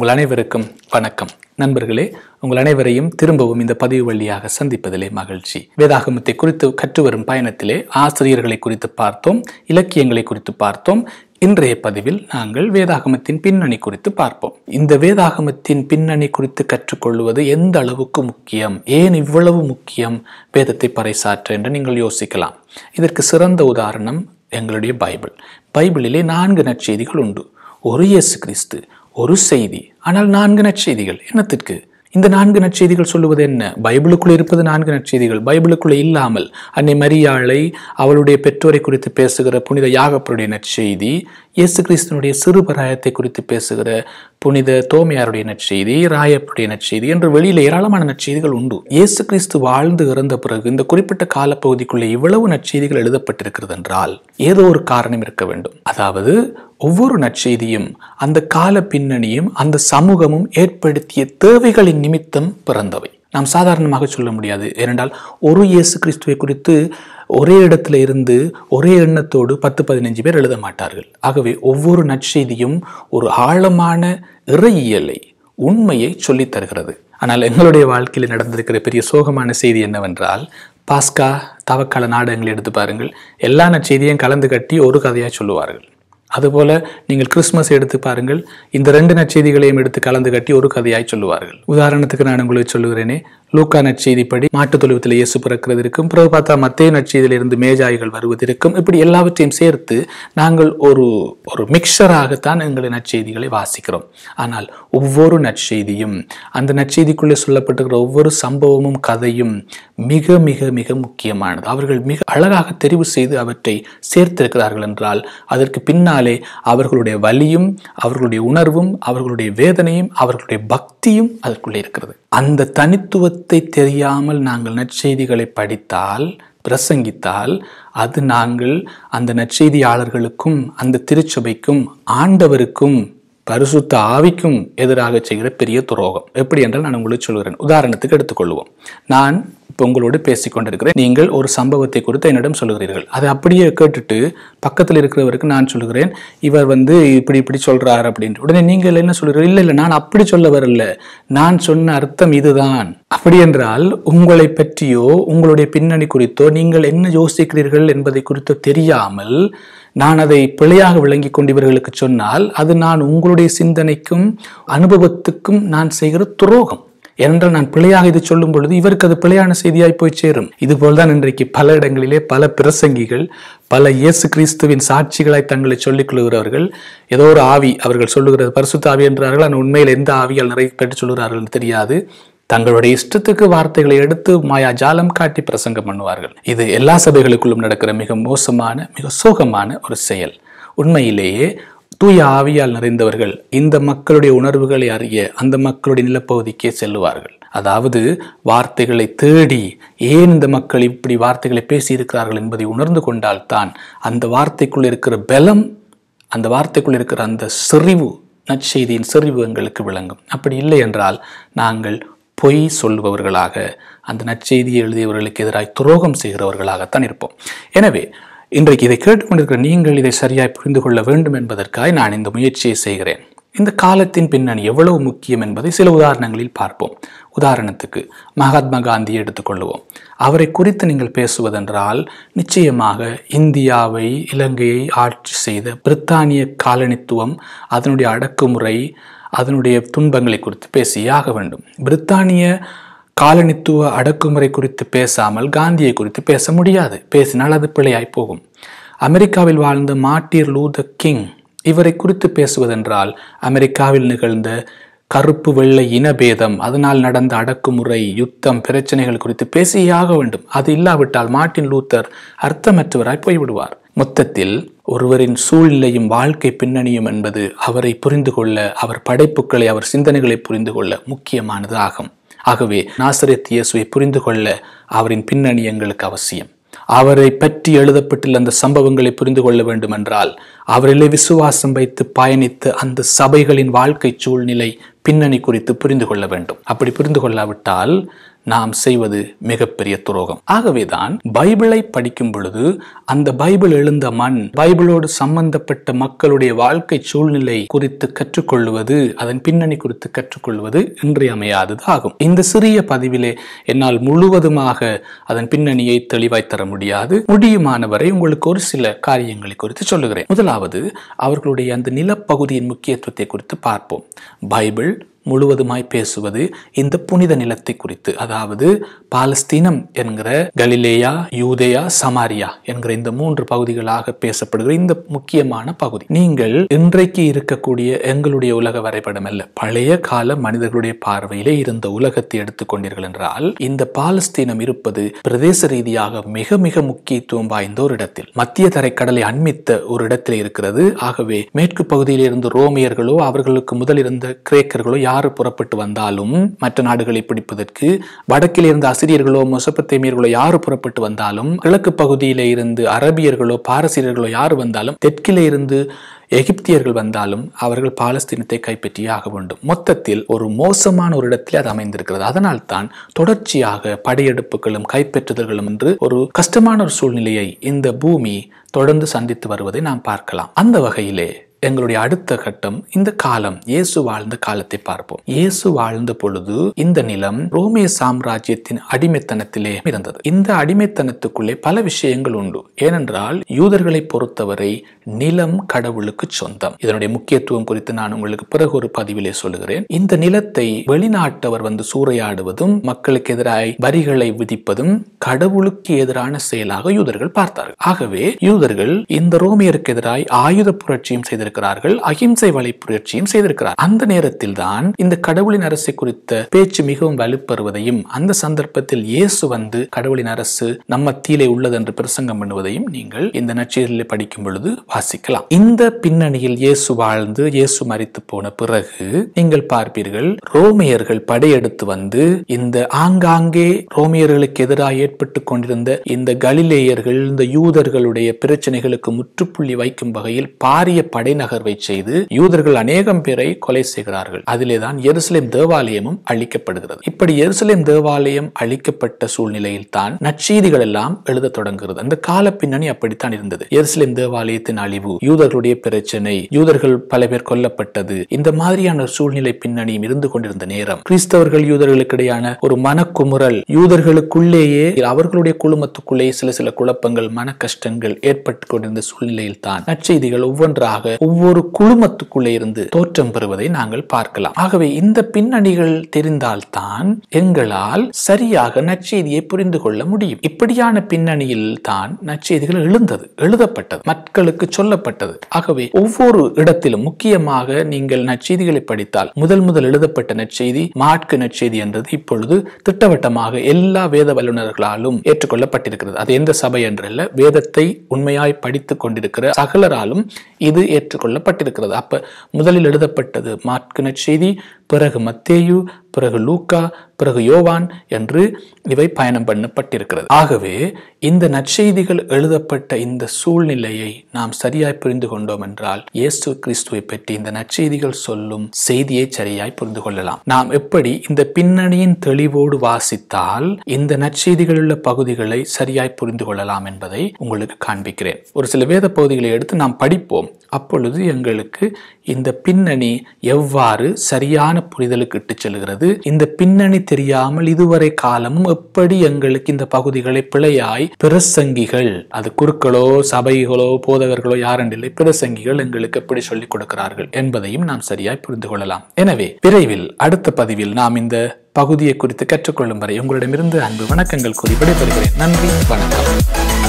உங்கள் அனைவருக்கும் வணக்கம் நண்பர்களே உங்கள் அனைவரையும் திரும்பவும் இந்த பதிவு வழியாக சந்திப்பதிலே மகிழ்ச்சி வேதாகமத்தை குறித்து கற்று வரும் பயணத்திலே ஆசிரியர்களை குறித்து பார்த்தோம் இலக்கியங்களை குறித்து பார்த்தோம் இன்றைய பதிவில் நாங்கள் வேதாகமத்தின் பின்னணி குறித்து பார்ப்போம் இந்த வேதாகமத்தின் பின்னணி குறித்து கற்றுக்கொள்வது எந்த அளவுக்கு முக்கியம் ஏன் இவ்வளவு முக்கியம் வேதத்தை பறைசாற்ற என்று நீங்கள் யோசிக்கலாம் இதற்கு சிறந்த உதாரணம் எங்களுடைய பைபிள் பைபிளிலே நான்கு நற்செய்திகள் உண்டு ஒரு இயேசு கிறிஸ்து ஒரு செய்தி ஆனால் நான்கு நற்செய்திகள் என்னத்திற்கு இந்த நான்கு நற்செய்திகள் சொல்லுவது என்ன பைபிளுக்குள் இருப்பது நான்கு நற்செய்திகள் பைபிளுக்குள்ளே இல்லாமல் அன்னை மரியாளை அவளுடைய பெற்றோரை குறித்து பேசுகிற புனித யாகப்பருடைய நற்செய்தி இயேசு கிறிஸ்தனுடைய சிறு பராயத்தை குறித்து பேசுகிற புனித தோமையாருடைய நற்செய்தி ராயப்புடைய நற்செய்தி என்று வெளியில் ஏராளமான நற்செய்திகள் உண்டு இயேசு கிறிஸ்து வாழ்ந்து இறந்த பிறகு இந்த குறிப்பிட்ட காலப்பகுதிக்குள்ளே இவ்வளவு நற்செய்திகள் எழுதப்பட்டிருக்கிறது என்றால் ஏதோ ஒரு காரணம் இருக்க வேண்டும் அதாவது ஒவ்வொரு நற்செய்தியும் அந்த கால பின்னணியும் அந்த சமூகமும் ஏற்படுத்திய தேவைகளின் நிமித்தம் பிறந்தவை நாம் சாதாரணமாக சொல்ல முடியாது ஏனென்றால் ஒரு இயேசு கிறிஸ்துவை குறித்து ஒரே இடத்துல இருந்து ஒரே எண்ணத்தோடு பத்து பதினஞ்சு பேர் எழுத மாட்டார்கள் ஆகவே ஒவ்வொரு நற்செய்தியும் ஒரு ஆழமான இறையியலை உண்மையை சொல்லித் தருகிறது ஆனால் எங்களுடைய வாழ்க்கையில் நடந்திருக்கிற பெரிய சோகமான செய்தி என்னவென்றால் பாஸ்கா தவக்கால நாடகங்கள் எடுத்து பாருங்கள் எல்லா நற்செய்தியும் கலந்து கட்டி ஒரு கதையாக சொல்லுவார்கள் அதுபோல நீங்கள் கிறிஸ்மஸ் எடுத்து பாருங்கள் இந்த ரெண்டு நற்செய்திகளையும் எடுத்து கலந்து கட்டி ஒரு கதையாய் சொல்லுவார்கள் உதாரணத்துக்கு நான் உங்களுக்கு சொல்லுகிறேனே லூக்கா நற்செய்திப்படி மாட்டு தொழுவத்தில் இயேசு பிறக்கிறது இருக்கும் பிறகு பார்த்தா மத்திய நற்செய்தியிலிருந்து மேஜாய்கள் வருவதற்கும் இப்படி எல்லாவற்றையும் சேர்த்து நாங்கள் ஒரு ஒரு மிக்சராகத்தான் எங்களுடைய நற்செய்திகளை வாசிக்கிறோம் ஆனால் ஒவ்வொரு நற்செய்தியும் அந்த நற்செய்திக்குள்ளே சொல்லப்பட்டிருக்கிற ஒவ்வொரு சம்பவமும் கதையும் மிக மிக மிக முக்கியமானது அவர்கள் மிக அழகாக தெரிவு செய்து அவற்றை சேர்த்திருக்கிறார்கள் என்றால் அதற்கு பின்னால் அதனாலே அவர்களுடைய வலியும் அவர்களுடைய உணர்வும் அவர்களுடைய வேதனையும் அவர்களுடைய பக்தியும் அதற்குள்ளே இருக்கிறது அந்த தனித்துவத்தை தெரியாமல் நாங்கள் நற்செய்திகளை படித்தால் பிரசங்கித்தால் அது நாங்கள் அந்த நற்செய்தியாளர்களுக்கும் அந்த திருச்சபைக்கும் ஆண்டவருக்கும் பரிசுத்த ஆவிக்கும் எதிராக செய்கிற பெரிய துரோகம் எப்படி என்றால் நான் உங்களுக்கு சொல்கிறேன் உதாரணத்துக்கு எடுத்துக்கொள்வோம் நான் இப்போ உங்களோடு பேசிக்கொண்டிருக்கிறேன் நீங்கள் ஒரு சம்பவத்தை குறித்து என்னிடம் சொல்கிறீர்கள் அதை அப்படியே கேட்டுட்டு பக்கத்தில் இருக்கிறவருக்கு நான் சொல்லுகிறேன் இவர் வந்து இப்படி இப்படி சொல்கிறார் அப்படின்ட்டு உடனே நீங்கள் என்ன சொல்கிறீர்கள் இல்லை இல்லை நான் அப்படி சொல்ல வரல நான் சொன்ன அர்த்தம் இதுதான் அப்படி என்றால் உங்களை பற்றியோ உங்களுடைய பின்னணி குறித்தோ நீங்கள் என்ன யோசிக்கிறீர்கள் என்பதை குறித்தோ தெரியாமல் நான் அதை பிழையாக விளங்கி கொண்டு இவர்களுக்கு சொன்னால் அது நான் உங்களுடைய சிந்தனைக்கும் அனுபவத்துக்கும் நான் செய்கிற துரோகம் ஏனென்றால் நான் பிழையாக இது சொல்லும் பொழுது இவருக்கு அது பிழையான செய்தியாய் போய் சேரும் இதுபோல்தான் இன்றைக்கு பல இடங்களிலே பல பிரசங்கிகள் பல இயேசு கிறிஸ்துவின் சாட்சிகளாய் தங்களை சொல்லிக் கொள்கிறவர்கள் ஏதோ ஒரு ஆவி அவர்கள் சொல்லுகிறது பரிசுத்த ஆவி என்றார்கள் ஆனால் உண்மையில் எந்த ஆவியால் கேட்டு சொல்கிறார்கள் தெரியாது தங்களுடைய இஷ்டத்துக்கு வார்த்தைகளை எடுத்து மாயா ஜாலம் காட்டி பிரசங்கம் பண்ணுவார்கள் இது எல்லா சபைகளுக்குள்ளும் நடக்கிற மிக மோசமான மிக சோகமான ஒரு செயல் உண்மையிலேயே தூய ஆவியால் நிறைந்தவர்கள் இந்த மக்களுடைய உணர்வுகளை அறிய அந்த மக்களுடைய நிலப்பகுதிக்கே செல்லுவார்கள் அதாவது வார்த்தைகளை தேடி ஏன் இந்த மக்கள் இப்படி வார்த்தைகளை பேசியிருக்கிறார்கள் என்பதை உணர்ந்து கொண்டால்தான் அந்த வார்த்தைக்குள் இருக்கிற பலம் அந்த வார்த்தைக்குள் இருக்கிற அந்த செறிவு நற்செய்தியின் செறிவு எங்களுக்கு விளங்கும் அப்படி இல்லை என்றால் நாங்கள் பொய் சொல்பவர்களாக அந்த நற்செய்தியை எழுதியவர்களுக்கு எதிராக துரோகம் செய்கிறவர்களாகத்தான் இருப்போம் எனவே இன்றைக்கு இதை கேட்டுக்கொண்டிருக்கிற நீங்கள் இதை சரியாய் புரிந்து கொள்ள வேண்டும் என்பதற்காக நான் இந்த முயற்சியை செய்கிறேன் இந்த காலத்தின் பின்னணி எவ்வளவு முக்கியம் என்பதை சில உதாரணங்களில் பார்ப்போம் உதாரணத்துக்கு மகாத்மா காந்தியை எடுத்துக்கொள்வோம் அவரை குறித்து நீங்கள் பேசுவதென்றால் நிச்சயமாக இந்தியாவை இலங்கையை ஆட்சி செய்த பிரித்தானிய காலனித்துவம் அதனுடைய அடக்குமுறை அதனுடைய துன்பங்களை குறித்து பேசியாக வேண்டும் பிரித்தானிய காலனித்துவ அடக்குமுறை குறித்து பேசாமல் காந்தியை குறித்து பேச முடியாது பேசினால் அது பிழையாய் போகும் அமெரிக்காவில் வாழ்ந்த மார்டிர் லூத கிங் இவரை குறித்து பேசுவதென்றால் அமெரிக்காவில் நிகழ்ந்த கருப்பு வெள்ளை இனபேதம் அதனால் நடந்த அடக்குமுறை யுத்தம் பிரச்சனைகள் குறித்து பேசியாக வேண்டும் அது இல்லாவிட்டால் மார்ட்டின் லூத்தர் அர்த்தமற்றவராய் போய்விடுவார் மொத்தத்தில் ஒருவரின் சூழ்நிலையும் வாழ்க்கை பின்னணியும் என்பது அவரை புரிந்து கொள்ள அவர் படைப்புகளை அவர் சிந்தனைகளை புரிந்து கொள்ள முக்கியமானது ஆகும் ஆகவே நாசரத் இயேசுவை புரிந்து கொள்ள அவரின் பின்னணி எங்களுக்கு அவசியம் அவரை பற்றி எழுதப்பட்டுள்ள அந்த சம்பவங்களை புரிந்து கொள்ள வேண்டும் என்றால் அவரிலே விசுவாசம் வைத்து பயணித்து அந்த சபைகளின் வாழ்க்கை சூழ்நிலை பின்னணி குறித்து புரிந்து கொள்ள வேண்டும் அப்படி புரிந்து கொள்ளாவிட்டால் நாம் செய்வது மிகப்பெரிய துரோகம் ஆகவேதான் பைபிளை படிக்கும் பொழுது அந்த பைபிள் எழுந்த மண் பைபிளோடு சம்பந்தப்பட்ட மக்களுடைய வாழ்க்கை சூழ்நிலை குறித்து கற்றுக்கொள்வது அதன் பின்னணி குறித்து கற்றுக்கொள்வது இன்றியமையாதது ஆகும் இந்த சிறிய பதிவிலே என்னால் முழுவதுமாக அதன் பின்னணியை தெளிவாய் தர முடியாது முடியுமானவரை உங்களுக்கு ஒரு சில காரியங்களை குறித்து சொல்லுகிறேன் முதலாவது அவர்களுடைய அந்த நிலப்பகுதியின் முக்கியத்துவத்தை குறித்து பார்ப்போம் பைபிள் முழுவதுமாய் பேசுவது இந்த புனித நிலத்தை குறித்து அதாவது பாலஸ்தீனம் என்கிற கலிலேயா யூதேயா சமாரியா என்கிற இந்த மூன்று பகுதிகளாக பேசப்படுகிற இந்த முக்கியமான பகுதி நீங்கள் இன்றைக்கு இருக்கக்கூடிய எங்களுடைய உலக வரைபடம் அல்ல பழைய கால மனிதர்களுடைய பார்வையிலே இருந்த உலகத்தை எடுத்துக்கொண்டீர்கள் என்றால் இந்த பாலஸ்தீனம் இருப்பது பிரதேச ரீதியாக மிக மிக முக்கியத்துவம் வாய்ந்த ஒரு இடத்தில் மத்திய தரைக்கடலை அண்மித்த ஒரு இடத்தில் இருக்கிறது ஆகவே மேற்கு பகுதியில் இருந்து ரோமியர்களோ அவர்களுக்கு முதல் இருந்த கிரேக்கர்களோ யார் புறப்பட்டு வந்தாலும் மற்ற நாடுகளை பிடிப்பதற்கு வடக்கில் இருந்து அசிரியர்களோ முசப்பத்தேமியர்களோ யார் புறப்பட்டு வந்தாலும் கிழக்கு பகுதியில இருந்து அரபியர்களோ பாரசீகர்களோ யார் வந்தாலும் தெற்கில் இருந்து எகிப்தியர்கள் வந்தாலும் அவர்கள் பாலஸ்தீனத்தை கைப்பற்றியே ஆக வேண்டும் மொத்தத்தில் ஒரு மோசமான ஒரு இடத்தில் அது அமைந்திருக்கிறது அதனால் தான் தொடர்ச்சியாக படையெடுப்புகளும் கைப்பற்றுதல்களும் என்று ஒரு கஷ்டமான ஒரு சூழ்நிலையை இந்த பூமி தொடர்ந்து சந்தித்து வருவதை நாம் பார்க்கலாம் அந்த வகையிலே எங்களுடைய அடுத்த கட்டம் இந்த காலம் இயேசு வாழ்ந்த காலத்தை பார்ப்போம் இயேசு வாழ்ந்த பொழுது இந்த நிலம் ரோமிய சாம்ராஜ்யத்தின் அடிமைத்தனத்திலே இருந்தது இந்த அடிமைத்தனத்துக்குள்ளே பல விஷயங்கள் உண்டு ஏனென்றால் யூதர்களை பொறுத்தவரை நிலம் கடவுளுக்கு சொந்தம் இதனுடைய முக்கியத்துவம் குறித்து நான் உங்களுக்கு பிறகு ஒரு பதிவிலே சொல்லுகிறேன் இந்த நிலத்தை வெளிநாட்டவர் வந்து சூறையாடுவதும் மக்களுக்கு எதிராக வரிகளை விதிப்பதும் கடவுளுக்கு எதிரான செயலாக யூதர்கள் பார்த்தார்கள் ஆகவே யூதர்கள் இந்த ரோமியருக்கு எதிராக ஆயுத புரட்சியும் செய்த செய்திருக்கிறார்கள் அகிம்சை வலை புரட்சியும் செய்திருக்கிறார் அந்த நேரத்தில் தான் இந்த கடவுளின் அரசு குறித்த பேச்சு மிகவும் வலுப்பெறுவதையும் அந்த சந்தர்ப்பத்தில் இயேசு வந்து கடவுளின் அரசு நம்ம தீலே உள்ளது என்று பிரசங்கம் பண்ணுவதையும் நீங்கள் இந்த நச்சீரில் படிக்கும் பொழுது வாசிக்கலாம் இந்த பின்னணியில் இயேசு வாழ்ந்து இயேசு மறித்து போன பிறகு நீங்கள் பார்ப்பீர்கள் ரோமியர்கள் படையெடுத்து வந்து இந்த ஆங்காங்கே ரோமியர்களுக்கு எதிராக ஏற்பட்டுக் கொண்டிருந்த இந்த கலிலேயர்கள் இந்த யூதர்களுடைய பிரச்சனைகளுக்கு முற்றுப்புள்ளி வைக்கும் வகையில் பாரிய படை நகர்வை செய்து யூதர்கள் அநேகம் பேரை கொலை செய்கிறார்கள் அதிலேதான் எருசலேம் தேவாலயமும் அழிக்கப்படுகிறது இப்படி எருசலேம் தேவாலயம் அழிக்கப்பட்ட சூழ்நிலையில் தான் நற்செய்திகள் எல்லாம் எழுத தொடங்குகிறது அந்த கால பின்னணி அப்படித்தான் இருந்தது எருசலேம் தேவாலயத்தின் அழிவு யூதர்களுடைய பிரச்சனை யூதர்கள் பல பேர் கொல்லப்பட்டது இந்த மாதிரியான சூழ்நிலை பின்னணியும் இருந்து கொண்டிருந்த நேரம் கிறிஸ்தவர்கள் யூதர்களுக்கு இடையான ஒரு மனக்குமுறல் யூதர்களுக்குள்ளேயே அவர்களுடைய குழுமத்துக்குள்ளேயே சில சில குழப்பங்கள் மன கஷ்டங்கள் ஏற்பட்டு கொண்டிருந்த சூழ்நிலையில் தான் நற்செய்திகள் ஒவ்வொன்றாக ஒவ்வொரு குழுமத்துக்குள்ளே இருந்து தோற்றம் பெறுவதை நாங்கள் பார்க்கலாம் ஆகவே இந்த பின்னணிகள் தெரிந்தால்தான் எங்களால் சரியாக நற்செய்தியை புரிந்து கொள்ள முடியும் இப்படியான பின்னணியில் தான் நற்செய்திகள் எழுந்தது எழுதப்பட்டது மக்களுக்கு சொல்லப்பட்டது ஆகவே ஒவ்வொரு இடத்திலும் முக்கியமாக நீங்கள் நற்செய்திகளை படித்தால் முதல் முதல் எழுதப்பட்ட நச்செய்தி மாட்கு நற்செய்தி என்றது இப்பொழுது திட்டவட்டமாக எல்லா வேத வல்லுநர்களாலும் ஏற்றுக்கொள்ளப்பட்டிருக்கிறது அது எந்த சபை என்றல்ல வேதத்தை உண்மையாய் படித்துக் கொண்டிருக்கிற சகலராலும் இது ஏற்று ஏற்றுக்கொள்ளப்பட்டிருக்கிறது அப்போ முதலில் எழுதப்பட்டது மாற்று செய்தி பிறகு மத்தேயு பிறகு லூக்கா பிறகு யோவான் என்று இவை பயணம் பண்ணப்பட்டிருக்கிறது ஆகவே இந்த நற்செய்திகள் எழுதப்பட்ட இந்த சூழ்நிலையை நாம் சரியாய் புரிந்து கொண்டோம் என்றால் இயேசு கிறிஸ்துவை பற்றி இந்த நற்செய்திகள் சொல்லும் செய்தியை சரியாய் புரிந்து கொள்ளலாம் நாம் எப்படி இந்த பின்னணியின் தெளிவோடு வாசித்தால் இந்த நற்செய்திகள் உள்ள பகுதிகளை சரியாய் புரிந்து கொள்ளலாம் என்பதை உங்களுக்கு காண்பிக்கிறேன் ஒரு சில வேத பகுதிகளை எடுத்து நாம் படிப்போம் அப்பொழுது எங்களுக்கு இந்த பின்னணி எவ்வாறு சரியான தெளிவான புரிதலுக்கு இட்டு செல்கிறது இந்த பின்னணி தெரியாமல் இதுவரை காலமும் எப்படி எங்களுக்கு இந்த பகுதிகளை பிழையாய் பிரசங்கிகள் அது குருக்களோ சபைகளோ போதகர்களோ யாரென்றில்லை பிரசங்கிகள் எங்களுக்கு எப்படி சொல்லிக் கொடுக்கிறார்கள் என்பதையும் நாம் சரியாய் புரிந்து கொள்ளலாம் எனவே விரைவில் அடுத்த பதிவில் நாம் இந்த பகுதியை குறித்து கற்றுக்கொள்ளும் வரை உங்களிடமிருந்து அன்பு வணக்கங்கள் கூறி விடைபெறுகிறேன் நன்றி வணக்கம்